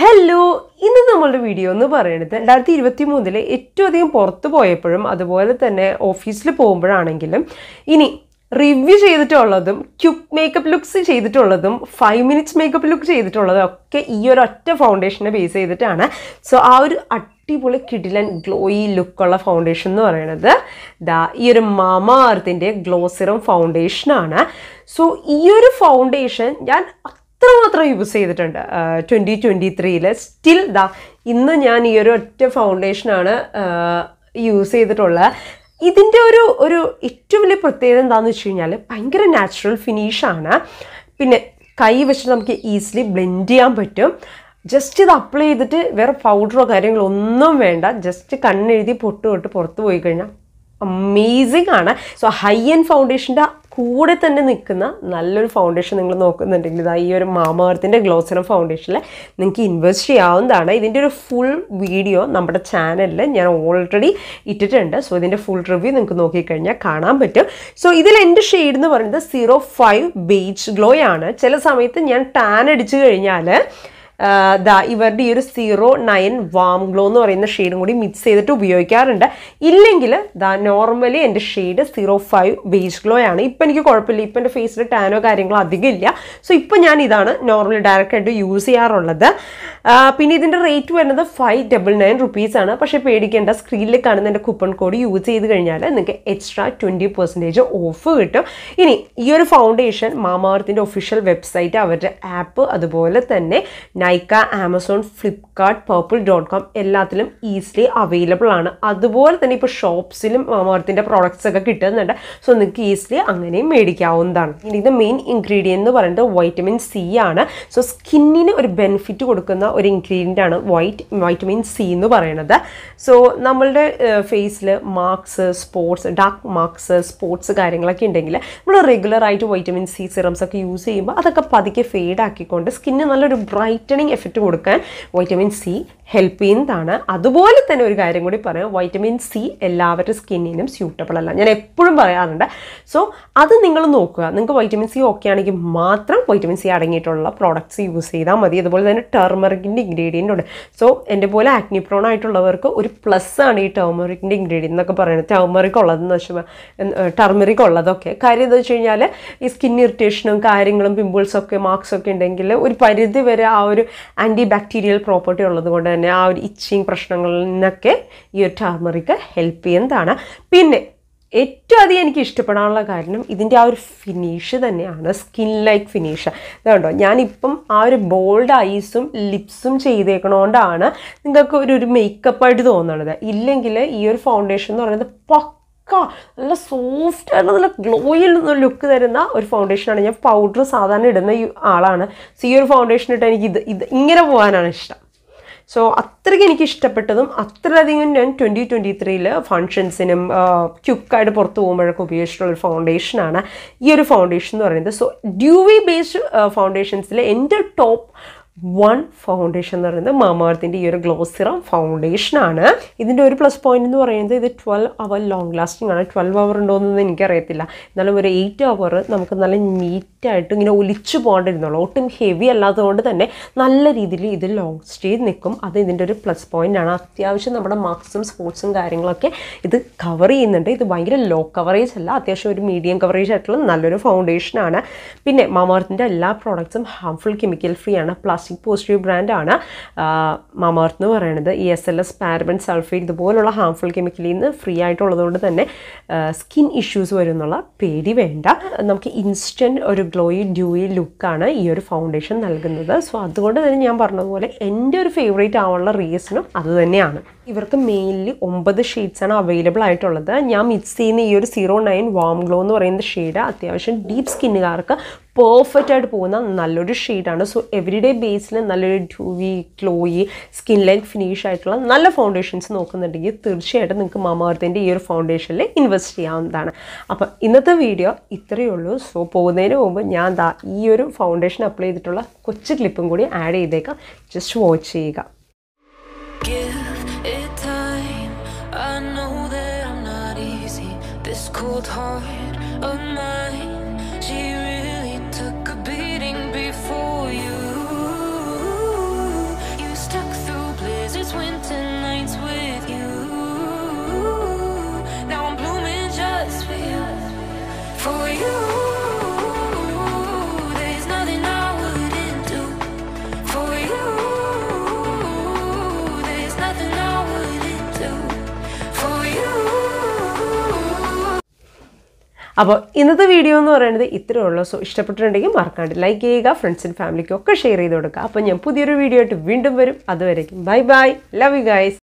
hello ഇന്ന് നമ്മളുടെ video എന്ന് പറയുന്നത് രണ്ടായിരത്തി ഇരുപത്തി മൂന്നിലെ ഏറ്റവും അധികം പുറത്ത് പോയപ്പോഴും അതുപോലെ തന്നെ ഓഫീസിൽ പോകുമ്പോഴാണെങ്കിലും ഇനി റിവ്യൂ ചെയ്തിട്ടുള്ളതും ക്യുക്ക് മേക്കപ്പ് ലുക്സ് ചെയ്തിട്ടുള്ളതും ഫൈവ് മിനിറ്റ്സ് മേക്കപ്പ് ലുക്ക് ചെയ്തിട്ടുള്ളതും ഒക്കെ ഈ ഒരു ഒറ്റ ഫൗണ്ടേഷനെ ബേസ് ചെയ്തിട്ടാണ് സോ ആ ഒരു അടിപൊളി കിടിലൻ ഗ്ലോയി ലുക്കുള്ള ഫൗണ്ടേഷൻ എന്ന് പറയുന്നത് ദാ ഈ ഒരു മാമാർത്തിൻ്റെ അർത്തിൻ്റെ ഗ്ലോസിറം ഫൗണ്ടേഷനാണ് സോ ഈ ഒരു ഫൗണ്ടേഷൻ ഞാൻ അത്രമാത്രം യൂസ് ചെയ്തിട്ടുണ്ട് ട്വൻറ്റി ട്വൻറ്റി ത്രീയിൽ സ്റ്റിൽ ദാ ഇന്ന് ഞാൻ ഈ ഒരു ഒറ്റ ഫൗണ്ടേഷനാണ് യൂസ് ചെയ്തിട്ടുള്ളത് ഇതിൻ്റെ ഒരു ഒരു ഏറ്റവും വലിയ പ്രത്യേകത എന്താണെന്ന് വെച്ച് കഴിഞ്ഞാൽ ഭയങ്കര നാച്ചുറൽ ഫിനിഷാണ് പിന്നെ കൈ വെച്ചിട്ട് നമുക്ക് ഈസിലി ബ്ലെൻഡ് ചെയ്യാൻ പറ്റും ജസ്റ്റ് ഇത് അപ്ലൈ ചെയ്തിട്ട് വേറെ പൗഡറോ കാര്യങ്ങളോ ഒന്നും വേണ്ട ജസ്റ്റ് കണ്ണെഴുതി പൊട്ട് തൊട്ട് പുറത്ത് പോയി കഴിഞ്ഞാൽ അമേസിംഗ് ആണ് സോ ഹൈ എൻഡ് ഫൗണ്ടേഷൻ്റെ കൂടെ തന്നെ നിൽക്കുന്ന നല്ലൊരു ഫൗണ്ടേഷൻ നിങ്ങൾ നോക്കുന്നുണ്ടെങ്കിൽ ഇതാ ഈ ഒരു മാമാർത്തിൻ്റെ ഗ്ലോസറം ഫൗണ്ടേഷനിൽ നിങ്ങൾക്ക് ഇൻവെസ്റ്റ് ചെയ്യാവുന്നതാണ് ഇതിൻ്റെ ഒരു ഫുൾ വീഡിയോ നമ്മുടെ ചാനലിൽ ഞാൻ ഓൾറെഡി ഇട്ടിട്ടുണ്ട് സോ ഇതിൻ്റെ ഫുൾ റിവ്യൂ നിങ്ങൾക്ക് നോക്കിക്കഴിഞ്ഞാൽ കാണാൻ പറ്റും സോ ഇതിൽ എൻ്റെ ഷെയ്ഡ് എന്ന് പറയുന്നത് സീറോ ഫൈവ് ബീച്ച് ഗ്ലോയാണ് ആണ് ചില സമയത്ത് ഞാൻ ടാൻ അടിച്ചു കഴിഞ്ഞാൽ ദാ ഇവരുടെ ഈ ഒരു സീറോ നയൻ വാം ഗ്ലോ എന്ന് പറയുന്ന ഷെയ്ഡും കൂടി മിക്സ് ചെയ്തിട്ട് ഉപയോഗിക്കാറുണ്ട് ഇല്ലെങ്കിൽ ദാ നോർമലി എൻ്റെ shade zero five beige glow ആണ് ഇപ്പം എനിക്ക് കുഴപ്പമില്ല ഇപ്പം എൻ്റെ ഫേസിൽ ടാനോ കാര്യങ്ങളോ അധികം ഇല്ല സോ ഇപ്പം ഞാൻ ഇതാണ് നോർമലി ഡയറക്റ്റ് ആയിട്ട് യൂസ് ചെയ്യാറുള്ളത് പിന്നെ ഇതിൻ്റെ റേറ്റ് വരുന്നത് ഫൈവ് ഡബിൾ നയൻ റുപ്പീസ് ആണ് പക്ഷേ പേടിക്കേണ്ട സ്ക്രീനിൽ കാണുന്ന എൻ്റെ കൂപ്പൺ കോഡ് യൂസ് ചെയ്ത് കഴിഞ്ഞാൽ നിങ്ങൾക്ക് എക്സ്ട്രാ ട്വൻറ്റി പെർസെൻറ്റേജ് ഓഫ് കിട്ടും ഇനി ഈ ഒരു ഫൗണ്ടേഷൻ മാമാർത്തിൻ്റെ ഒഫീഷ്യൽ വെബ്സൈറ്റ് അവരുടെ ആപ്പ് അതുപോലെ തന്നെ Nykaa Amazon Flipkart Purplle dot com എല്ലാത്തിലും ഈസിലി അവൈലബിൾ ആണ് അതുപോലെ തന്നെ ഇപ്പോൾ ഷോപ്സിലും മരത്തിൻ്റെ പ്രോഡക്റ്റ്സ് ഒക്കെ കിട്ടുന്നുണ്ട് സോ നിങ്ങൾക്ക് ഈസിലി അങ്ങനെയും മേടിക്കാവുന്നതാണ് ഇനി ഇത് മെയിൻ ഇൻഗ്രീഡിയൻ്റ് എന്ന് പറയുന്നത് വൈറ്റമിൻ സി ആണ് സോ സ്കിന്നിന് ഒരു ബെനിഫിറ്റ് കൊടുക്കുന്ന ഒരു ഇൻഗ്രീഡിയൻ്റ് ആണ് വൈറ്റ് വൈറ്റമിൻ സി എന്ന് പറയുന്നത് സോ നമ്മളുടെ ഫേസിൽ marks spots dark marks spots കാര്യങ്ങളൊക്കെ ഉണ്ടെങ്കിൽ നമ്മൾ റെഗുലറായിട്ട് വൈറ്റമിൻ സി സിറംസ് ഒക്കെ യൂസ് ചെയ്യുമ്പോൾ അതൊക്കെ പതുക്കെ ഫെയ്ഡ് ആക്കിക്കൊണ്ട് സ്കിന്ന് നല്ലൊരു ബ്രൈറ്റ് സ്ട്രെങ്തനിങ് എഫക്റ്റ് കൊടുക്കാൻ വൈറ്റമിൻ സി ഹെൽപ്പ് ചെയ്യുന്നതാണ് അതുപോലെ തന്നെ ഒരു കാര്യം കൂടി പറയാം വൈറ്റമിൻ സി എല്ലാവരുടെ സ്കിന്നിനും സ്യൂട്ടബിൾ അല്ല ഞാൻ എപ്പോഴും പറയാറുണ്ട് സോ അത് നിങ്ങൾ നോക്കുക നിങ്ങൾക്ക് വൈറ്റമിൻ സി ഓക്കെ ആണെങ്കിൽ മാത്രം വൈറ്റമിൻ സി അടങ്ങിയിട്ടുള്ള പ്രോഡക്ട്സ് യൂസ് ചെയ്താൽ മതി അതുപോലെ തന്നെ ടെർമറിക്കിൻ്റെ ഇൻഗ്രീഡിയൻ്റ് ഉണ്ട് സോ എൻ്റെ പോലെ ആക്നി പ്രോൺ ആയിട്ടുള്ളവർക്ക് ഒരു പ്ലസ് ആണ് ഈ ടെർമറിക്കിൻ്റെ ഇൻഗ്രീഡിയൻ്റ് എന്നൊക്കെ പറയുന്നത് ടെർമറിക് ഉള്ളതെന്ന് വെച്ചാൽ ടെർമറിക് ഉള്ളതൊക്കെ കാര്യം എന്താ വെച്ച് കഴിഞ്ഞാൽ ഈ സ്കിൻ ഇറിറ്റേഷനും കാര്യങ്ങളും പിമ്പിൾസൊക്കെ മാർക്സൊക്കെ ഉണ്ടെങ്കിൽ ഒരു പരിധി വരെ ആ ഒരു ആൻറ്റി ബാക്ടീരിയൽ പ്രോപ്പർട്ടി ഉള്ളത് കൊണ്ട് തന്നെ ആ ഒരു ഇച്ചിങ് പ്രശ്നങ്ങളിൽ നിന്നൊക്കെ ഈ ഒരു ടർമറിക്ക് ഹെൽപ്പ് ചെയ്യുന്നതാണ് പിന്നെ ഏറ്റവും അധികം എനിക്ക് ഇഷ്ടപ്പെടാനുള്ള കാരണം ഇതിൻ്റെ ആ ഒരു ഫിനിഷ് തന്നെയാണ് സ്കിൻ ലൈക്ക് ഫിനിഷ് അതുകൊണ്ടോ ഞാനിപ്പം ആ ഒരു ബോൾഡ് ഐസും ലിപ്സും ചെയ്തേക്കണോണ്ടാണ് നിങ്ങൾക്ക് ഒരു ഒരു മേക്കപ്പായിട്ട് തോന്നുന്നത് ഇല്ലെങ്കിൽ ഈ ഒരു ഫൗണ്ടേഷൻ എന്ന് പറയുന്നത് പക്ക പക്ക നല്ല സോഫ്റ്റ് ആയിട്ടുള്ള നല്ല ഗ്ലോയിൽ ലുക്ക് തരുന്ന ഒരു ഫൗണ്ടേഷനാണ് ഞാൻ പൗഡർ സാധാരണ ഇടുന്ന ആളാണ് സോ ഈ ഒരു ഫൗണ്ടേഷൻ ഇട്ട് എനിക്ക് ഇത് ഇത് ഇങ്ങനെ പോകാനാണ് ഇഷ്ടം സോ അത്രയ്ക്ക് എനിക്ക് ഇഷ്ടപ്പെട്ടതും അത്രയധികം ഞാൻ ട്വൻറ്റി ട്വൻറ്റി ത്രീയിൽ ഫങ്ഷൻസിനും ക്യുക്കായിട്ട് പുറത്ത് പോകുമ്പോഴൊക്കെ ഉപയോഗിച്ചിട്ടുള്ള ഒരു ഫൗണ്ടേഷനാണ് ഈ ഒരു ഫൗണ്ടേഷൻ എന്ന് പറയുന്നത് സോ ഡ്യൂവി ബേസ്ഡ് ഫൗണ്ടേഷൻസിലെ എൻ്റെ ടോപ്പ് വൺ ഫൗണ്ടേഷൻ എന്ന് പറയുന്നത് മാമാർത്തിൻ്റെ ഈ ഒരു ഗ്ലോസിറം ഫൗണ്ടേഷനാണ് ഇതിൻ്റെ ഒരു പ്ലസ് പോയിന്റ് എന്ന് പറയുന്നത് ഇത് ട്വൽവ് അവർ ലോങ് ലാസ്റ്റിംഗ് ആണ് ട്വൽവ് അവർ ഉണ്ടോയെന്നൊന്നും എനിക്കറിയത്തില്ല എന്നാലും ഒരു എയ്റ്റ് അവർ നമുക്ക് നല്ല നീറ്റായിട്ട് ഇങ്ങനെ ഒലിച്ചു പോകേണ്ടിരുന്നുള്ളൂ ഒട്ടും ഹെവി അല്ലാത്തതുകൊണ്ട് തന്നെ നല്ല രീതിയിൽ ഇത് ലോങ് സ്റ്റേ നിൽക്കും അത് ഇതിൻ്റെ ഒരു പ്ലസ് പോയിൻ്റ് ആണ് അത്യാവശ്യം നമ്മുടെ മാർക്സും സ്പോർട്സും കാര്യങ്ങളൊക്കെ ഇത് കവർ ചെയ്യുന്നുണ്ട് ഇത് ഭയങ്കര ലോ കവറേജ് അല്ല അത്യാവശ്യം ഒരു മീഡിയം കവറേജ് ആയിട്ടുള്ള നല്ലൊരു ഫൗണ്ടേഷനാണ് പിന്നെ മാമാർത്തിൻ്റെ എല്ലാ പ്രോഡക്റ്റ്സും ഹാംഫുൾ കെമിക്കൽ ഫ്രീ ആണ് പ്ലസ് ലാസ്റ്റിംഗ് പോസിറ്റീവ് ബ്രാൻഡാണ് മമർത്ത് എന്ന് പറയുന്നത് E S L S paraben sulphate ഇതുപോലുള്ള ഹാംഫുൾ കെമിക്കലിൽ നിന്ന് ഫ്രീ ആയിട്ടുള്ളതുകൊണ്ട് തന്നെ സ്കിൻ ഇഷ്യൂസ് വരുന്നുള്ള പേടി വേണ്ട നമുക്ക് ഇൻസ്റ്റൻറ്റ് ഒരു ഗ്ലോയി ഡ്യൂയി ലുക്കാണ് ഈ ഒരു ഫൗണ്ടേഷൻ നൽകുന്നത് സോ അതുകൊണ്ട് തന്നെ ഞാൻ പറഞ്ഞതുപോലെ എൻ്റെ ഒരു ഫേവറേറ്റ് ആവാനുള്ള റീസണും അതുതന്നെയാണ് ഇവർക്ക് മെയിൻലി ഒമ്പത് ആണ് അവൈലബിൾ ആയിട്ടുള്ളത് ഞാൻ മിക്സ് ചെയ്യുന്ന ഈ ഒരു സീറോ നയൻ വാം ഗ്ലോ എന്ന് പറയുന്ന ഷെയ്ഡ് അത്യാവശ്യം ഡീപ്പ് സ്കിന്നുകാർക്ക് പെർഫെക്റ്റ് ആയിട്ട് പോകുന്ന നല്ലൊരു ഷെയ്ഡാണ് സോ എവറി ഡേ ബേസിൽ നല്ലൊരു dewy glowy skin like finish ആയിട്ടുള്ള നല്ല ഫൗണ്ടേഷൻസ് നോക്കുന്നുണ്ടെങ്കിൽ തീർച്ചയായിട്ടും നിങ്ങൾക്ക് മാമാർത്തിൻ്റെ ഈ ഒരു ഫൗണ്ടേഷനിൽ ഇൻവെസ്റ്റ് ചെയ്യാവുന്നതാണ് അപ്പം ഇന്നത്തെ വീഡിയോ ഇത്രയേ ഉള്ളൂ സോ പോകുന്നതിന് മുമ്പ് ഞാൻ ദാ ഈ ഒരു ഫൗണ്ടേഷൻ അപ്ലൈ ചെയ്തിട്ടുള്ള കൊച്ചു ക്ലിപ്പും കൂടി ആഡ് ചെയ്തേക്കാം ജസ്റ്റ് വാച്ച് ചെയ്യുക This cold heart of mine അപ്പോൾ ഇന്നത്തെ വീഡിയോ എന്ന് പറയുന്നത് ഇത്രയേ ഉള്ളൂ സോ ഇഷ്ടപ്പെട്ടിട്ടുണ്ടെങ്കിൽ മറക്കാണ്ട് ലൈക്ക് ചെയ്യുക ഫ്രണ്ട്സിനും ഫാമിലിക്കും ഒക്കെ ഷെയർ ചെയ്ത് കൊടുക്കുക അപ്പോൾ ഞാൻ പുതിയൊരു വീഡിയോ ആയിട്ട് വീണ്ടും വരും അതുവരേക്കും bye bye love you guys